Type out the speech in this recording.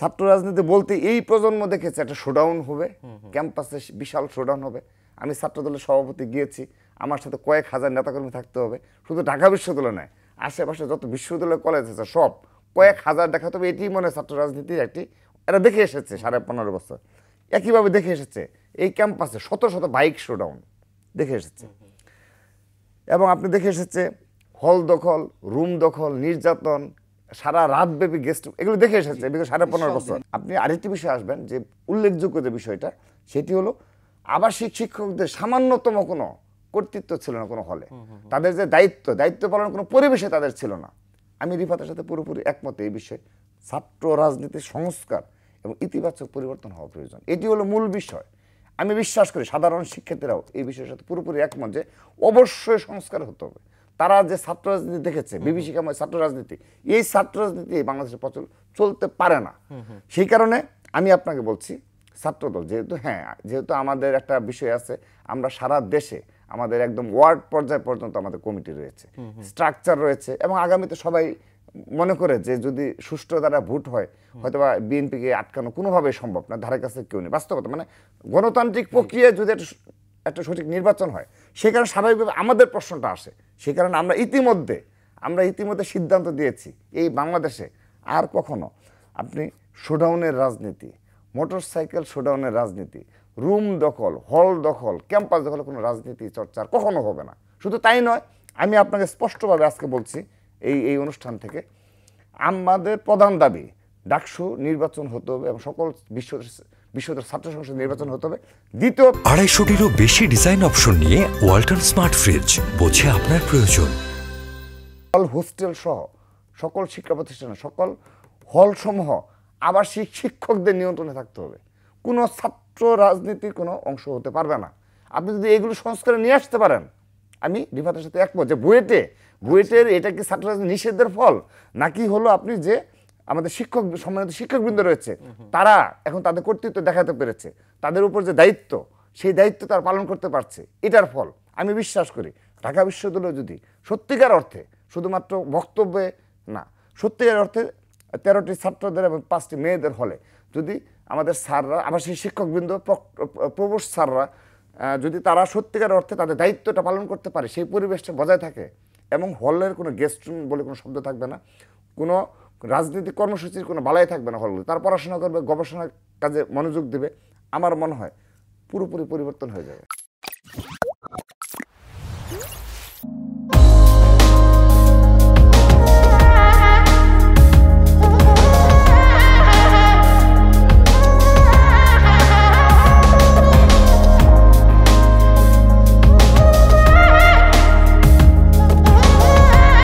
ছাত্র রাজনীতি বলতে এই প্রজন্ম দেখেছে একটা শোডাউন হবে ক্যাম্পাসে বিশাল শোডাউন হবে আমি ছাত্র দলের সভাপতি গিয়েছি আমার সাথে কয়েক হাজার নেতাকর্মী থাকতে হবে শুধু ঢাকা বিশ্ববিদ্যালয় নয় আশেপাশে যত বিশ্ববিদ্যালয় কলেজ আছে সব কয়েক হাজার দেখা তবে এটি মনে ছাত্র রাজনীতির একটি এরা দেখে এসেছে সাড়ে পনেরো বছর একইভাবে দেখে এসেছে এই ক্যাম্পাসে শত শত বাইক শোডাউন দেখে এসেছে এবং আপনি দেখে এসেছে হল দখল রুম দখল নির্যাতন সারা রাত ব্যাপী গেস্ট এগুলো দেখে এসেছে বিগত সাড়ে পনেরো বছর আপনি আরেকটি বিষয়ে আসবেন যে উল্লেখযোগ্য যে বিষয়টা সেটি হলো আবাসিক শিক্ষকদের সামান্যতম কোনো কর্তৃত্ব ছিল না কোনো হলে তাদের যে দায়িত্ব দায়িত্ব পালন কোনো পরিবেশে তাদের ছিল না আমি রিফাতের সাথে পুরোপুরি একমত এই বিষয়ে ছাত্র রাজনীতির সংস্কার এবং ইতিবাচক পরিবর্তন হওয়া প্রয়োজন এটি হলো মূল বিষয় আমি বিশ্বাস করি সাধারণ শিক্ষার্থীরাও এই বিষয়ের সাথে পুরোপুরি একমত যে অবশ্যই সংস্কার হতে হবে তারা যে ছাত্র রাজনীতি দেখেছে বিভীষিকাময় ছাত্র রাজনীতি এই ছাত্র রাজনীতি বাংলাদেশের প্রচলন চলতে পারে না সেই কারণে আমি আপনাকে বলছি ছাত্রদল যেহেতু হ্যাঁ যেহেতু আমাদের একটা বিষয় আছে আমরা সারা দেশে আমাদের একদম ওয়ার্ড পর্যায় পর্যন্ত আমাদের কমিটি রয়েছে স্ট্রাকচার রয়েছে এবং আগামীতে সবাই মনে করে যে যদি সুষ্ঠু দ্বারা ভোট হয় হয়তো বা বিএনপিকে আটকানো কোনোভাবেই সম্ভব না ধারে কাছে কেউ নেই বাস্তবতা মানে গণতান্ত্রিক প্রক্রিয়ায় যদি একটা সঠিক নির্বাচন হয় সে কারণে স্বাভাবিকভাবে আমাদের প্রশ্নটা আসে সে কারণে আমরা ইতিমধ্যে আমরা ইতিমধ্যে সিদ্ধান্ত দিয়েছি এই বাংলাদেশে আর কখনো আপনি শোডাউনের রাজনীতি মোটর সাইকেল শোডাউনের রাজনীতি রুম দখল হল দখল ক্যাম্পাস দখল কোনো রাজনীতি চর্চার কখনো হবে না শুধু তাই নয় আমি আপনাকে স্পষ্টভাবে আজকে বলছি এই এই অনুষ্ঠান থেকে আমাদের প্রধান দাবি ডাকসু নির্বাচন হতে হবে এবং সকল বিশ্ব বিশ্বদের ছাত্র সংসদ নির্বাচন হতে হবে দ্বিতীয় আড়াইশোটিরও বেশি ডিজাইন অপশন নিয়ে ওয়ালটন স্মার্ট ফ্রিজ বোঝে আপনার প্রয়োজন হল হোস্টেল সহ সকল শিক্ষা প্রতিষ্ঠানে সকল সমূহ আবাসিক শিক্ষকদের নিয়ন্ত্রণে থাকতে হবে কোনো ছাত্র রাজনীতির কোনো অংশ হতে পারবে না আপনি যদি এগুলো সংস্কারে নিয়ে আসতে পারেন আমি রিফাতের সাথে একমত যে বুয়েটে বুয়েটের এটা কি ছাত্র নিষেধের ফল নাকি হলো আপনি যে আমাদের শিক্ষক সম্মানিত শিক্ষকবৃন্দ রয়েছে তারা এখন তাদের কর্তৃত্ব দেখাতে পেরেছে তাদের উপর যে দায়িত্ব সেই দায়িত্ব তারা পালন করতে পারছে এটার ফল আমি বিশ্বাস করি ঢাকা বিশ্ববিদ্যালয় যদি সত্যিকার অর্থে শুধুমাত্র বক্তব্যে না সত্যিকার অর্থে তেরোটি ছাত্রদের এবং পাঁচটি মেয়েদের হলে যদি আমাদের স্যাররা আবার সেই শিক্ষকবৃন্দ প্রবোস স্যাররা যদি তারা সত্যিকার অর্থে তাদের দায়িত্বটা পালন করতে পারে সেই পরিবেশটা বজায় থাকে এবং হলের কোনো গেস্ট রুম বলে কোনো শব্দ থাকবে না কোনো রাজনৈতিক কর্মসূচির কোনো বালাই থাকবে না হলগুলো তার পড়াশোনা করবে গবেষণা কাজে মনোযোগ দেবে আমার মনে হয় পুরোপুরি পরিবর্তন হয়ে যাবে